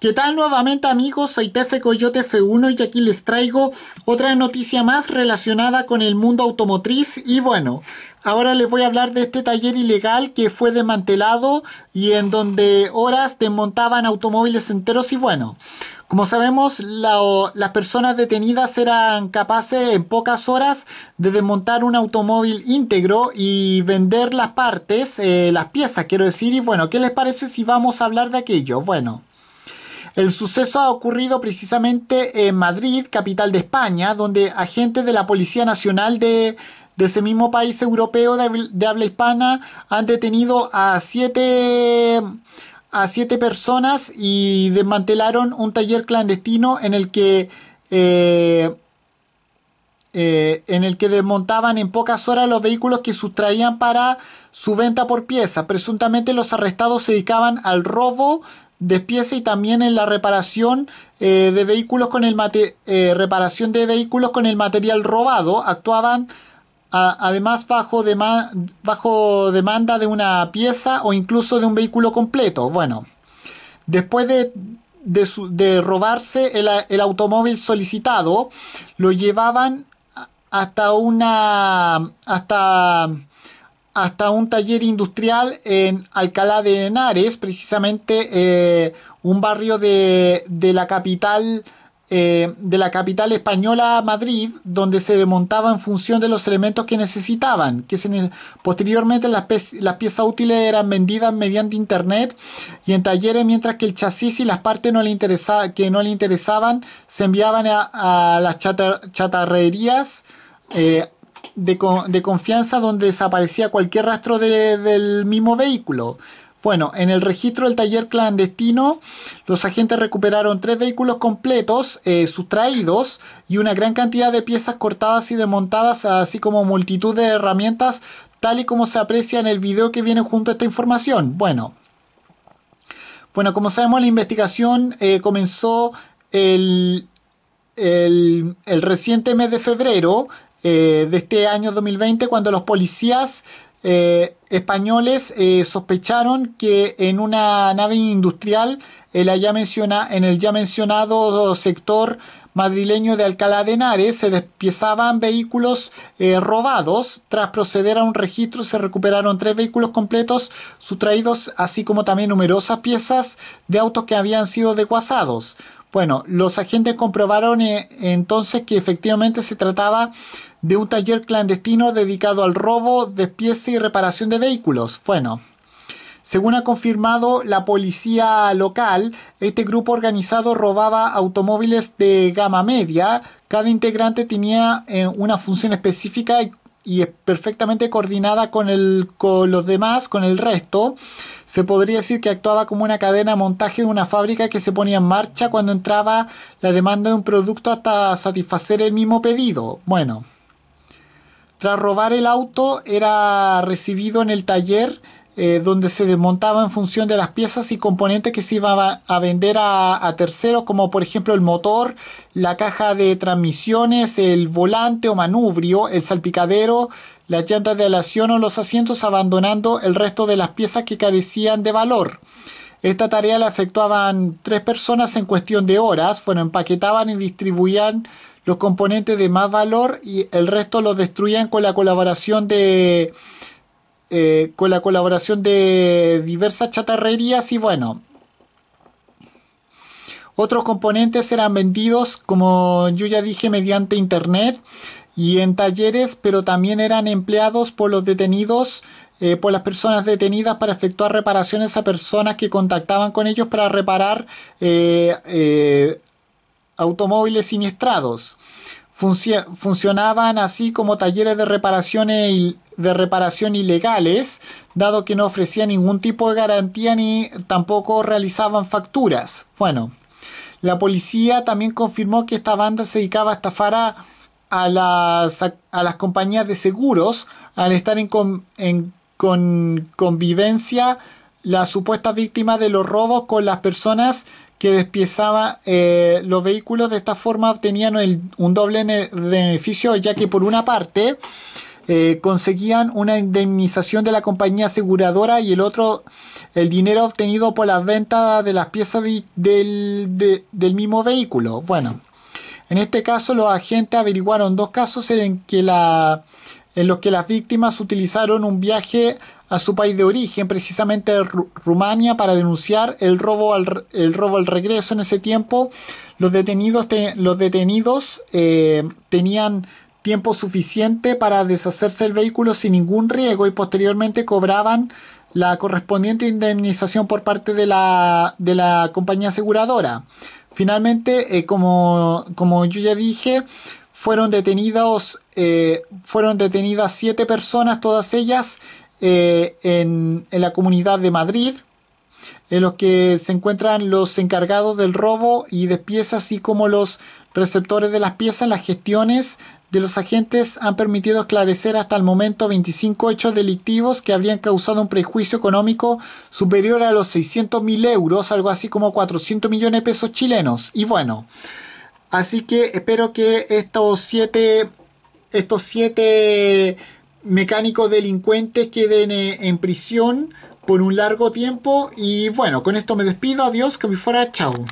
¿Qué tal nuevamente amigos? Soy Tefe Coyote F1 y aquí les traigo otra noticia más relacionada con el mundo automotriz y bueno, ahora les voy a hablar de este taller ilegal que fue desmantelado y en donde horas desmontaban automóviles enteros y bueno, como sabemos las personas detenidas eran capaces en pocas horas de desmontar un automóvil íntegro y vender las partes, eh, las piezas quiero decir y bueno, ¿qué les parece si vamos a hablar de aquello? Bueno. El suceso ha ocurrido precisamente en Madrid, capital de España, donde agentes de la Policía Nacional de, ese mismo país europeo de, habla hispana han detenido a siete, a personas y desmantelaron un taller clandestino en el que... Eh, eh, en el que desmontaban en pocas horas los vehículos que sustraían para su venta por pieza. Presuntamente los arrestados se dedicaban al robo despiece y también en la reparación eh, de vehículos con el eh, reparación de vehículos con el material robado actuaban además bajo, bajo demanda de una pieza o incluso de un vehículo completo bueno después de de, de robarse el, el automóvil solicitado lo llevaban hasta una hasta hasta un taller industrial en Alcalá de Henares, precisamente eh, un barrio de, la capital eh, de la capital española Madrid, donde se desmontaba en función de los elementos que necesitaban. Que posteriormente las, piezas útiles eran vendidas mediante internet y en talleres, mientras que el chasis y las partes no le que no le interesaban se enviaban a, las chatarrerías. Eh, de, confianza donde desaparecía cualquier rastro del mismo vehículo. Bueno, en el registro del taller clandestino, los agentes recuperaron tres vehículos completos, eh, sustraídos, y una gran cantidad de piezas cortadas y desmontadas, así como multitud de herramientas, tal y como se aprecia en el video que viene junto a esta información. Bueno, bueno como sabemos, la investigación eh, comenzó el, el, reciente mes de febrero eh, de este año 2020 cuando los policías eh, españoles eh, sospecharon que en una nave industrial el ya menciona, en el ya mencionado sector madrileño de Alcalá de Henares se despiezaban vehículos robados. Tras proceder a un registro se recuperaron tres vehículos completos sustraídos así como también numerosas piezas de autos que habían sido desguazados. Bueno, los agentes comprobaron eh, entonces que efectivamente se trataba de un taller clandestino dedicado al robo, despiece y reparación de vehículos. Bueno, según ha confirmado la policía local, este grupo organizado robaba automóviles de gama media. Cada integrante tenía eh, una función específica y y es perfectamente coordinada con, el, los demás, con el resto, se podría decir que actuaba como una cadena de montaje de una fábrica que se ponía en marcha cuando entraba la demanda de un producto hasta satisfacer el mismo pedido. Bueno, tras robar el auto era recibido en el taller eh, donde se desmontaba en función de las piezas y componentes que se iban a, vender a, a, terceros, como por ejemplo el motor, la caja de transmisiones, el volante o manubrio, el salpicadero, las llantas de alación o los asientos, abandonando el resto de las piezas que carecían de valor. Esta tarea la efectuaban tres personas en cuestión de horas, bueno, empaquetaban y distribuían los componentes de más valor y el resto los destruían con la colaboración de eh, con la colaboración de diversas chatarrerías y bueno. Otros componentes eran vendidos, como yo ya dije, mediante internet y en talleres, pero también eran empleados por los detenidos, eh, por las personas detenidas para efectuar reparaciones a personas que contactaban con ellos para reparar eh, automóviles siniestrados. funcionaban así como talleres de reparaciones de reparación ilegales, dado que no ofrecía ningún tipo de garantía ni tampoco realizaban facturas. Bueno, la policía también confirmó que esta banda se dedicaba a estafar a, a, las, a, las, compañías de seguros al estar en, convivencia las supuestas víctimas de los robos con las personas que despiezaba eh, los vehículos. De esta forma obtenían un doble beneficio, ya que por una parte eh, conseguían una indemnización de la compañía aseguradora y el otro el dinero obtenido por la venta de las piezas del, mismo vehículo. Bueno, en este caso los agentes averiguaron dos casos en, que la, en los que las víctimas utilizaron un viaje a su país de origen, precisamente Rumania, para denunciar el robo al, el robo al regreso. En ese tiempo, los detenidos, los detenidos eh, tenían tiempo suficiente para deshacerse del vehículo sin ningún riesgo y posteriormente cobraban la correspondiente indemnización por parte de la, de la compañía aseguradora. Finalmente, eh, como, como, yo ya dije, fueron detenidos, eh, fueron detenidas siete personas, todas ellas eh, en, en la comunidad de Madrid, en los que se encuentran los encargados del robo y de piezas, así como los receptores de las piezas, las gestiones de los agentes han permitido esclarecer hasta el momento 25 hechos delictivos que habrían causado un prejuicio económico superior a los 600 mil euros, algo así como 400 millones de pesos chilenos. Y bueno, así que espero que estos siete, estos siete mecánicos delincuentes queden eh, en prisión por un largo tiempo. Y bueno, con esto me despido. Adiós, que me fuera. Chao.